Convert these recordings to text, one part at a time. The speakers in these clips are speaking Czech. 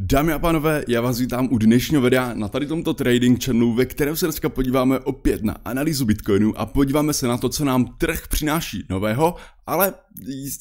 Dámy a pánové, já vás vítám u dnešního videa na tady tomto trading channelu, ve kterém se dneska podíváme opět na analýzu Bitcoinu a podíváme se na to, co nám trh přináší nového ale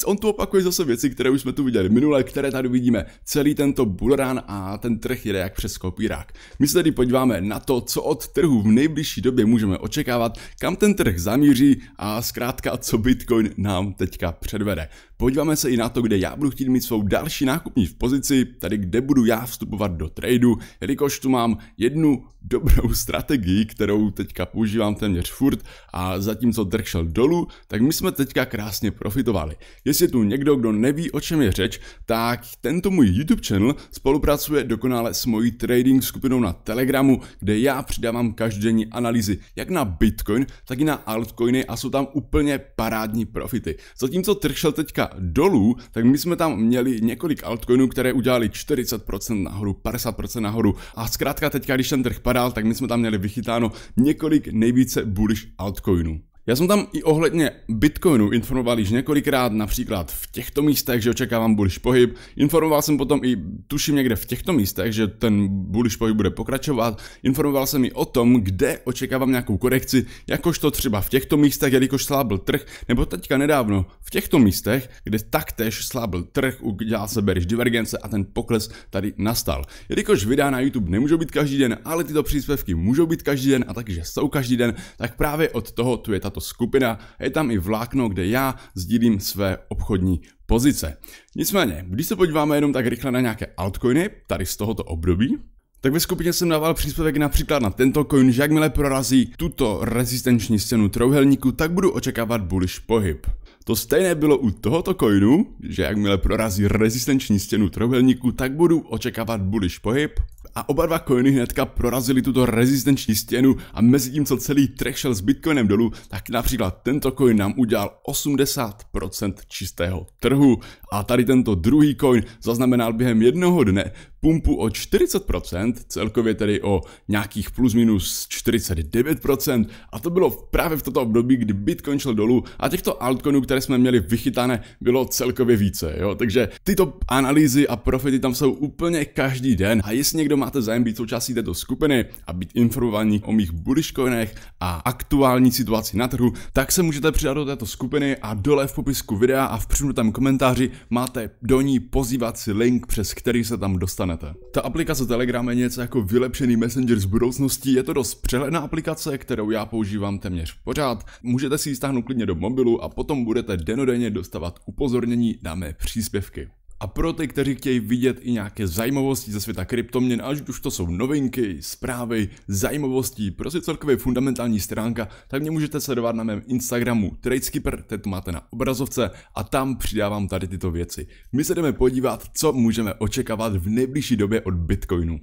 on tu opakuje zase věci, které už jsme tu viděli minule, které tady vidíme. Celý tento bullrun a ten trh jde jak přes kopírák. My se tedy podíváme na to, co od trhu v nejbližší době můžeme očekávat, kam ten trh zamíří a zkrátka, co Bitcoin nám teďka předvede. Podíváme se i na to, kde já budu chtít mít svou další nákupní v pozici, tady kde budu já vstupovat do tradu, jelikož tu mám jednu dobrou strategii, kterou teďka používám téměř furt a zatímco trh šel dolů, tak my jsme teďka krásně profitovali. Jestli tu někdo, kdo neví, o čem je řeč, tak tento můj YouTube channel spolupracuje dokonale s mojí trading skupinou na Telegramu, kde já přidávám každodenní analýzy jak na Bitcoin, tak i na altcoiny a jsou tam úplně parádní profity. Zatímco trh šel teďka dolů, tak my jsme tam měli několik altcoinů, které udělali 40% nahoru, 50% nahoru a zkrátka teďka, když ten trh padal, tak my jsme tam měli vychytáno několik nejvíce bullish altcoinů. Já jsem tam i ohledně Bitcoinu informoval již několikrát, například v těchto místech, že očekávám bullish pohyb. Informoval jsem potom i, tuším někde v těchto místech, že ten bullish pohyb bude pokračovat. Informoval jsem i o tom, kde očekávám nějakou korekci, jakožto třeba v těchto místech, jelikož slábl trh, nebo teďka nedávno v těchto místech, kde taktéž slábl trh, udělal se bearish divergence a ten pokles tady nastal. Jelikož videa na YouTube nemůžou být každý den, ale tyto příspěvky můžou být každý den a takže jsou každý den, tak právě od toho tu je tato tato skupina, je tam i vlákno, kde já sdílím své obchodní pozice. Nicméně, když se podíváme jenom tak rychle na nějaké altcoiny, tady z tohoto období, tak ve skupině jsem dával příspěvek například na tento coin, že jakmile prorazí tuto rezistenční stěnu trouhelníku, tak budu očekávat bullish pohyb. To stejné bylo u tohoto coinu, že jakmile prorazí rezistenční stěnu trouhelníku, tak budu očekávat bullish pohyb a oba dva coiny hnedka prorazili tuto rezistenční stěnu a mezi tím, co celý trh šel s Bitcoinem dolů, tak například tento coin nám udělal 80% čistého trhu a tady tento druhý coin zaznamenal během jednoho dne pumpu o 40%, celkově tedy o nějakých plus minus 49% a to bylo právě v toto období, kdy Bitcoin šel dolů a těchto altcoinů, které jsme měli vychytané, bylo celkově více, jo, takže tyto analýzy a profity tam jsou úplně každý den a jestli někdo máte zájem být součástí této skupiny a být informovaní o mých bullišcoinech a aktuální situaci na trhu, tak se můžete přidat do této skupiny a dole v popisku videa a v tam komentáři máte do ní pozývací link, přes který se tam dostane dostanete. Ta aplikace Telegram je něco jako vylepšený Messenger z budoucnosti, je to dost přehledná aplikace, kterou já používám téměř pořád. Můžete si ji stáhnout klidně do mobilu a potom budete denodenně dostávat upozornění na mé příspěvky. A pro ty, kteří chtějí vidět i nějaké zajímavosti ze světa kryptoměn, až už to jsou novinky, zprávy, zajímavosti, prostě celkově fundamentální stránka, tak mě můžete sledovat na mém Instagramu Tradeskipper, teď to máte na obrazovce a tam přidávám tady tyto věci. My se jdeme podívat, co můžeme očekávat v nejbližší době od Bitcoinu.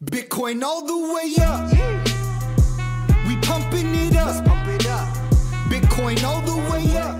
Bitcoin all the way up. We pumping it up. Bitcoin all the way up.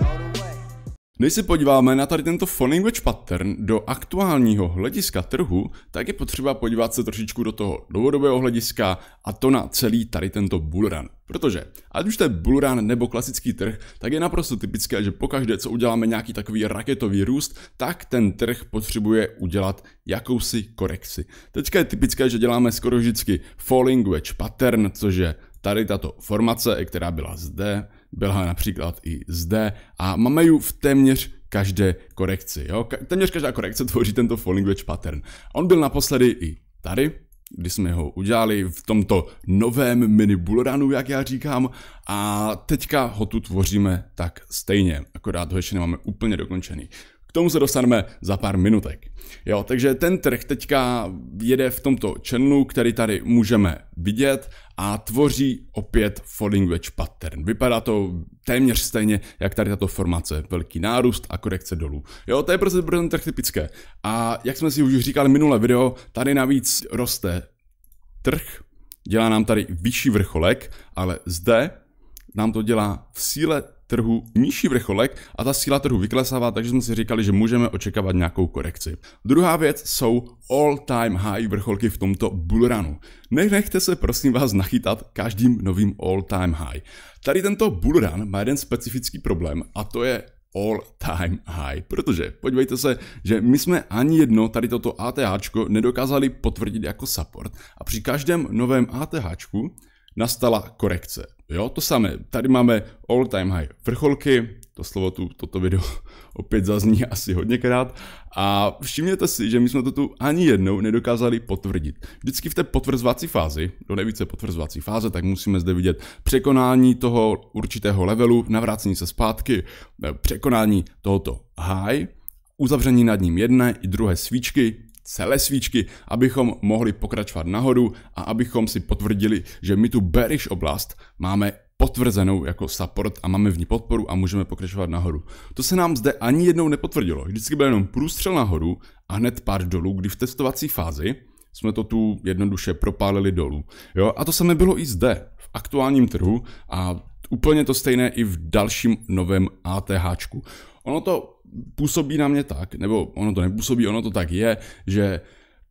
Když se podíváme na tady tento phone language pattern do aktuálního hlediska trhu, tak je potřeba podívat se trošičku do toho dlouhodobého hlediska a to na celý tady tento bullrun. Protože ať už to je bullrun nebo klasický trh, tak je naprosto typické, že pokaždé, co uděláme nějaký takový raketový růst, tak ten trh potřebuje udělat jakousi korekci. Teďka je typické, že děláme skoro vždycky falling wedge pattern, což je tady tato formace, která byla zde, byla například i zde a máme ji v téměř každé korekci. Jo? Ka- téměř každá korekce tvoří tento falling wedge Pattern. On byl naposledy i tady, kdy jsme ho udělali v tomto novém mini bullrunu, jak já říkám, a teďka ho tu tvoříme tak stejně, akorát ho ještě nemáme úplně dokončený. K tomu se dostaneme za pár minutek. Jo, takže ten trh teďka jede v tomto channelu, který tady můžeme vidět a tvoří opět falling wedge pattern. Vypadá to téměř stejně, jak tady tato formace. Velký nárůst a korekce dolů. Jo, to je prostě pro ten trh typické. A jak jsme si už říkali minulé video, tady navíc roste trh, dělá nám tady vyšší vrcholek, ale zde nám to dělá v síle trhu nižší vrcholek a ta síla trhu vyklesává, takže jsme si říkali, že můžeme očekávat nějakou korekci. Druhá věc jsou all-time high vrcholky v tomto bullrunu. Nechte se prosím vás nachytat každým novým all-time high. Tady tento bullrun má jeden specifický problém a to je all time high, protože podívejte se, že my jsme ani jedno tady toto ATHčko nedokázali potvrdit jako support a při každém novém ATHčku nastala korekce. Jo, to samé. Tady máme all time high vrcholky, to slovo tu, toto video opět zazní asi hodněkrát. A všimněte si, že my jsme to tu ani jednou nedokázali potvrdit. Vždycky v té potvrzovací fázi, do nejvíce potvrzovací fáze, tak musíme zde vidět překonání toho určitého levelu, navrácení se zpátky, eh, překonání tohoto high, uzavření nad ním jedné i druhé svíčky, celé svíčky, abychom mohli pokračovat nahoru a abychom si potvrdili, že my tu bearish oblast máme potvrzenou jako support a máme v ní podporu a můžeme pokračovat nahoru. To se nám zde ani jednou nepotvrdilo. Vždycky byl jenom průstřel nahoru a hned pár dolů, kdy v testovací fázi jsme to tu jednoduše propálili dolů. Jo? A to samé bylo i zde, v aktuálním trhu a úplně to stejné i v dalším novém ATHčku. Ono to působí na mě tak, nebo ono to nepůsobí, ono to tak je, že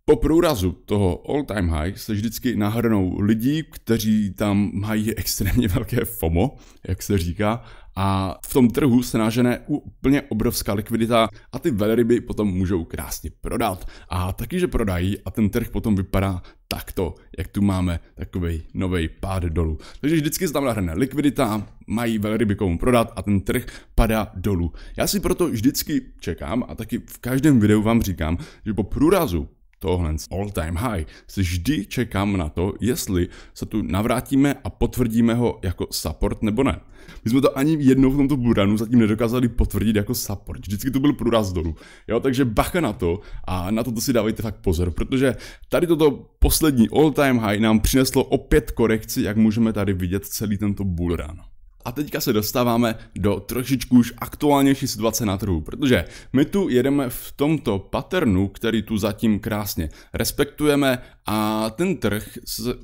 po průrazu toho all time high se vždycky nahrnou lidi, kteří tam mají extrémně velké FOMO, jak se říká, a v tom trhu se nažene úplně obrovská likvidita a ty velryby potom můžou krásně prodat. A taky, že prodají a ten trh potom vypadá takto, jak tu máme takový nový pád dolů. Takže vždycky se tam nahrne likvidita, mají velryby komu prodat a ten trh padá dolů. Já si proto vždycky čekám a taky v každém videu vám říkám, že po průrazu tohle all time high, se vždy čekám na to, jestli se tu navrátíme a potvrdíme ho jako support nebo ne. My jsme to ani jednou v tomto Buranu zatím nedokázali potvrdit jako support. Vždycky to byl průraz dolů. Jo, takže bacha na to a na to si dávejte fakt pozor, protože tady toto poslední all time high nám přineslo opět korekci, jak můžeme tady vidět celý tento bullrun. A teďka se dostáváme do trošičku už aktuálnější situace na trhu, protože my tu jedeme v tomto paternu, který tu zatím krásně respektujeme a ten trh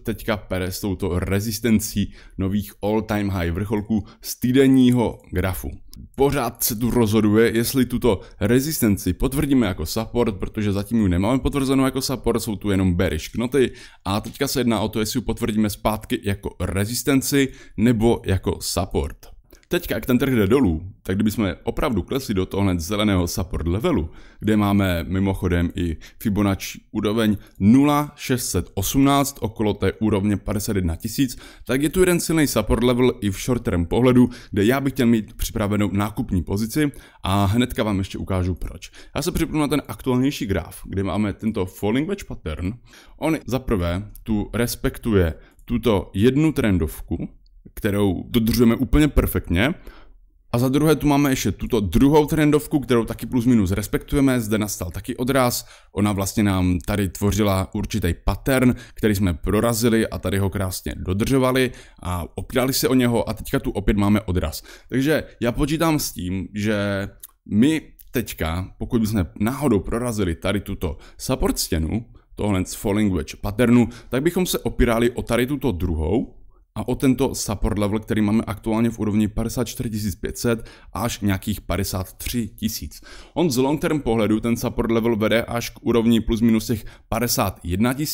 teďka pere s touto rezistencí nových all-time high vrcholků z týdenního grafu pořád se tu rozhoduje, jestli tuto rezistenci potvrdíme jako support, protože zatím ji nemáme potvrzenou jako support, jsou tu jenom bearish knoty a teďka se jedná o to, jestli ji potvrdíme zpátky jako rezistenci nebo jako support. Teďka, jak ten trh jde dolů, tak kdybychom opravdu klesli do tohle zeleného support levelu, kde máme mimochodem i Fibonacci úroveň 0,618 okolo té úrovně 51 tisíc, tak je tu jeden silný support level i v short term pohledu, kde já bych chtěl mít připravenou nákupní pozici a hnedka vám ještě ukážu proč. Já se připnu na ten aktuálnější graf, kde máme tento falling wedge pattern. On zaprvé tu respektuje tuto jednu trendovku, kterou dodržujeme úplně perfektně. A za druhé tu máme ještě tuto druhou trendovku, kterou taky plus minus respektujeme, zde nastal taky odraz, ona vlastně nám tady tvořila určitý pattern, který jsme prorazili a tady ho krásně dodržovali a opírali se o něho a teďka tu opět máme odraz. Takže já počítám s tím, že my teďka, pokud bychom náhodou prorazili tady tuto support stěnu, tohle z Falling Wedge patternu, tak bychom se opírali o tady tuto druhou, a o tento support level, který máme aktuálně v úrovni 54 500 až nějakých 53 000. On z long term pohledu ten support level vede až k úrovni plus minus těch 51 000,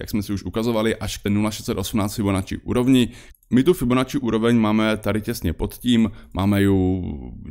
jak jsme si už ukazovali, až k 0,618 Fibonacci úrovni, my tu Fibonacci úroveň máme tady těsně pod tím, máme ju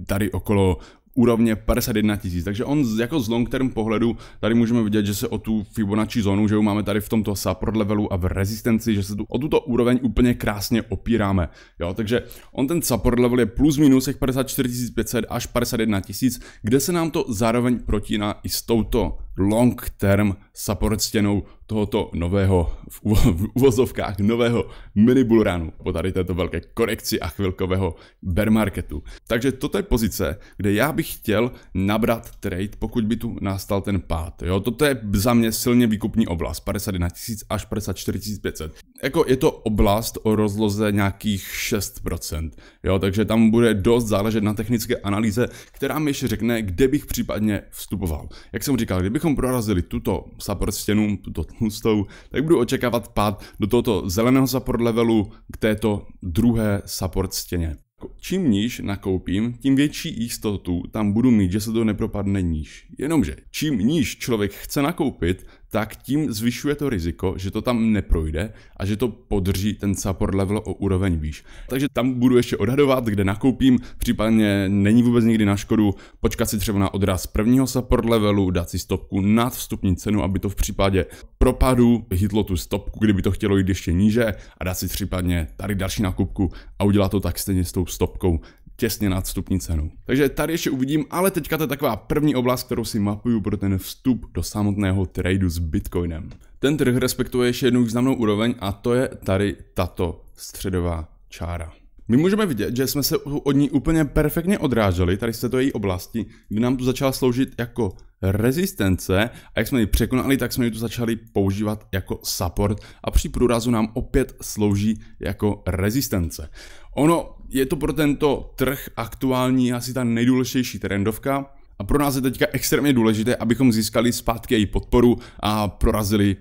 tady okolo úrovně 51 tisíc. Takže on jako z long term pohledu, tady můžeme vidět, že se o tu Fibonacci zónu, že jo, máme tady v tomto support levelu a v rezistenci, že se tu o tuto úroveň úplně krásně opíráme. Jo, takže on ten support level je plus minus jak 54 500 až 51 tisíc, kde se nám to zároveň protíná i s touto long term support stěnou tohoto nového, v uvozovkách nového mini bullrunu po tady této velké korekci a chvilkového bear marketu. Takže toto je pozice, kde já bych chtěl nabrat trade, pokud by tu nastal ten pád. Jo, toto je za mě silně výkupní oblast, 51 000 až 54 500 jako je to oblast o rozloze nějakých 6%, jo, takže tam bude dost záležet na technické analýze, která mi ještě řekne, kde bych případně vstupoval. Jak jsem říkal, kdybychom prorazili tuto support stěnu, tuto tlustou, tak budu očekávat pád do tohoto zeleného support levelu k této druhé support stěně. Jako čím níž nakoupím, tím větší jistotu tam budu mít, že se to nepropadne níž. Jenomže, čím níž člověk chce nakoupit, tak tím zvyšuje to riziko, že to tam neprojde a že to podrží ten support level o úroveň výš. Takže tam budu ještě odhadovat, kde nakoupím, případně není vůbec nikdy na škodu počkat si třeba na odraz prvního support levelu, dát si stopku nad vstupní cenu, aby to v případě propadu hitlo tu stopku, kdyby to chtělo jít ještě níže a dát si případně tady další nakupku a udělat to tak stejně s tou stopkou těsně nad vstupní cenou. Takže tady ještě uvidím, ale teďka to je taková první oblast, kterou si mapuju pro ten vstup do samotného tradu s Bitcoinem. Ten trh respektuje ještě jednu významnou úroveň a to je tady tato středová čára. My můžeme vidět, že jsme se od ní úplně perfektně odráželi, tady z této její oblasti, kdy nám tu začala sloužit jako rezistence a jak jsme ji překonali, tak jsme ji tu začali používat jako support a při průrazu nám opět slouží jako rezistence. Ono je to pro tento trh aktuální asi ta nejdůležitější trendovka a pro nás je teďka extrémně důležité, abychom získali zpátky její podporu a prorazili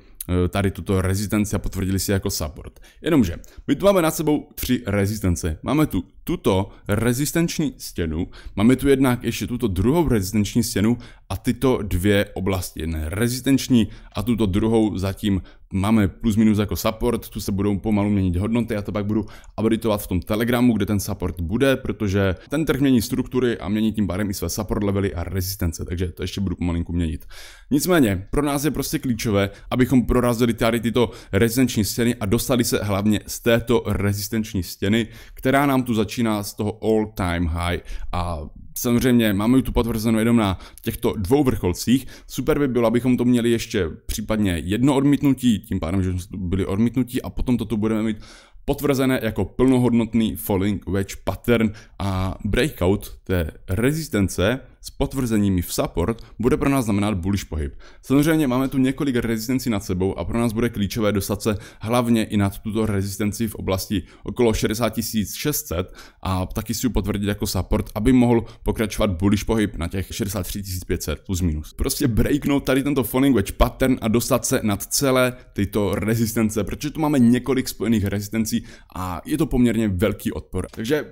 eh, tady tuto rezistenci a potvrdili si jako support. Jenomže, my tu máme nad sebou tři rezistence. Máme tu tuto rezistenční stěnu, máme tu jednak ještě tuto druhou rezistenční stěnu a tyto dvě oblasti, Jedné rezistenční a tuto druhou zatím máme plus minus jako support, tu se budou pomalu měnit hodnoty, já to pak budu updateovat v tom Telegramu, kde ten support bude, protože ten trh mění struktury a mění tím barem i své support levely a rezistence, takže to ještě budu pomalinku měnit. Nicméně, pro nás je prostě klíčové, abychom prorazili tady tyto rezistenční stěny a dostali se hlavně z této rezistenční stěny, která nám tu začíná z toho all time high a Samozřejmě máme tu potvrzenou jenom na těchto dvou vrcholcích. Super by bylo, abychom to měli ještě případně jedno odmítnutí, tím pádem, že jsme tu byli odmítnutí a potom to tu budeme mít potvrzené jako plnohodnotný falling wedge pattern a breakout té rezistence, s potvrzeními v support bude pro nás znamenat bullish pohyb. Samozřejmě máme tu několik rezistencí nad sebou a pro nás bude klíčové dostat se hlavně i nad tuto rezistenci v oblasti okolo 60 600 a taky si ji potvrdit jako support, aby mohl pokračovat bullish pohyb na těch 63 500 plus minus. Prostě breaknout tady tento falling wedge pattern a dostat se nad celé tyto rezistence, protože tu máme několik spojených rezistencí a je to poměrně velký odpor. Takže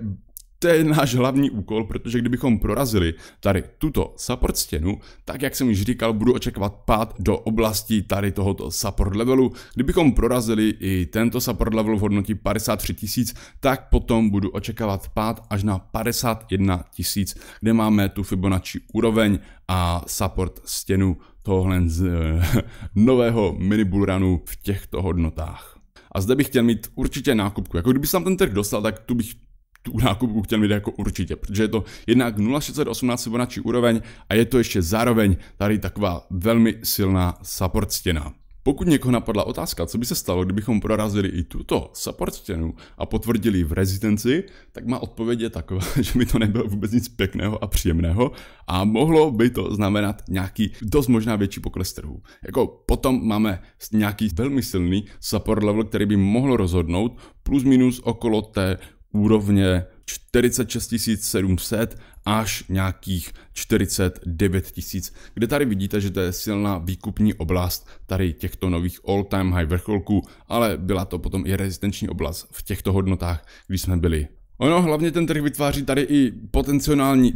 to je náš hlavní úkol, protože kdybychom prorazili tady tuto support stěnu, tak jak jsem již říkal, budu očekávat pád do oblasti tady tohoto support levelu. Kdybychom prorazili i tento support level v hodnotě 53 tisíc, tak potom budu očekávat pád až na 51 tisíc, kde máme tu Fibonacci úroveň a support stěnu tohle z euh, nového bullrunu v těchto hodnotách. A zde bych chtěl mít určitě nákupku. Jako kdyby se tam ten trh dostal, tak tu bych tu nákupku chtěl mít jako určitě, protože je to jednak 0,618 Fibonacci úroveň a je to ještě zároveň tady taková velmi silná support stěna. Pokud někoho napadla otázka, co by se stalo, kdybychom prorazili i tuto support stěnu a potvrdili v rezidenci, tak má odpověď je taková, že by to nebylo vůbec nic pěkného a příjemného a mohlo by to znamenat nějaký dost možná větší pokles trhu. Jako potom máme nějaký velmi silný support level, který by mohl rozhodnout plus minus okolo té úrovně 46 700 až nějakých 49 tisíc, kde tady vidíte, že to je silná výkupní oblast tady těchto nových all-time high vrcholků, ale byla to potom i rezistenční oblast v těchto hodnotách, kdy jsme byli Ono hlavně ten trh vytváří tady i potenciální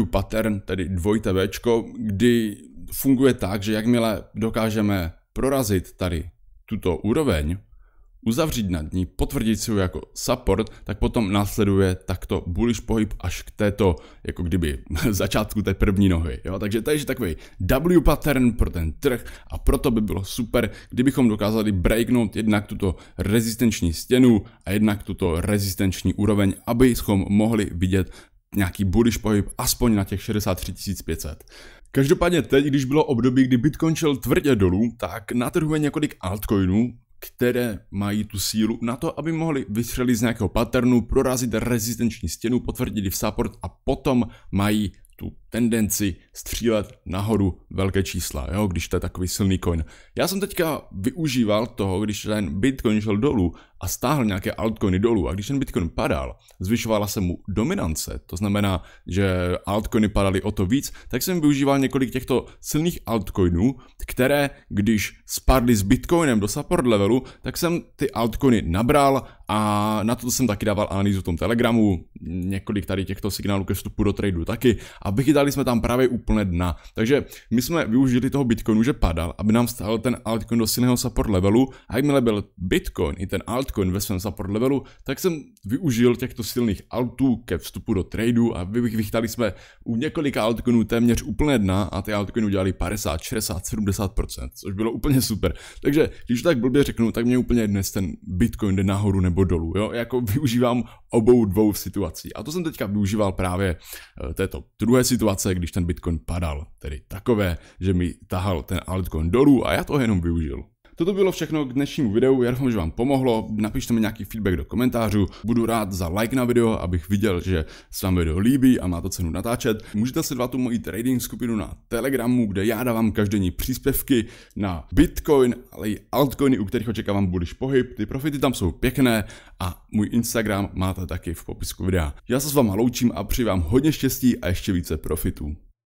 W pattern, tedy dvojité V, kdy funguje tak, že jakmile dokážeme prorazit tady tuto úroveň, uzavřít nad ní, potvrdit si ho jako support, tak potom následuje takto bullish pohyb až k této, jako kdyby, začátku té první nohy. Jo? Takže to je takový W pattern pro ten trh a proto by bylo super, kdybychom dokázali breaknout jednak tuto rezistenční stěnu a jednak tuto rezistenční úroveň, abychom mohli vidět nějaký bullish pohyb aspoň na těch 63 500. Každopádně teď, když bylo období, kdy Bitcoin šel tvrdě dolů, tak na trhu je několik altcoinů, které mají tu sílu na to, aby mohli vystřelit z nějakého patternu, prorazit rezistenční stěnu, potvrdit v support a potom mají tu tendenci střílet nahoru velké čísla, jo, když to je takový silný coin. Já jsem teďka využíval toho, když ten Bitcoin šel dolů a stáhl nějaké altcoiny dolů a když ten Bitcoin padal, zvyšovala se mu dominance, to znamená, že altcoiny padaly o to víc, tak jsem využíval několik těchto silných altcoinů, které když spadly s Bitcoinem do support levelu, tak jsem ty altcoiny nabral a na to jsem taky dával analýzu v tom Telegramu, několik tady těchto signálů ke vstupu do tradu taky a vychytali jsme tam právě úplně dna. Takže my jsme využili toho Bitcoinu, že padal, aby nám stál ten altcoin do silného support levelu a jakmile byl Bitcoin i ten altcoin ve svém support levelu, tak jsem využil těchto silných altů ke vstupu do tradu a vychytali jsme u několika altcoinů téměř úplné dna a ty altcoiny udělali 50, 60, 70%, což bylo úplně super. Takže když tak blbě řeknu, tak mě úplně dnes ten Bitcoin jde nahoru nebo dolů. Jo? Jako využívám obou dvou situací. A to jsem teďka využíval právě eh, této druhé situace, když ten Bitcoin padal. Tedy takové, že mi tahal ten altcoin dolů a já to jenom využil. Toto bylo všechno k dnešnímu videu, já doufám, že vám pomohlo, napište mi nějaký feedback do komentářů, budu rád za like na video, abych viděl, že se vám video líbí a má to cenu natáčet. Můžete sledovat tu moji trading skupinu na Telegramu, kde já dávám každodenní příspěvky na Bitcoin, ale i altcoiny, u kterých očekávám budeš pohyb, ty profity tam jsou pěkné a můj Instagram máte taky v popisku videa. Já se s váma loučím a přeji vám hodně štěstí a ještě více profitů.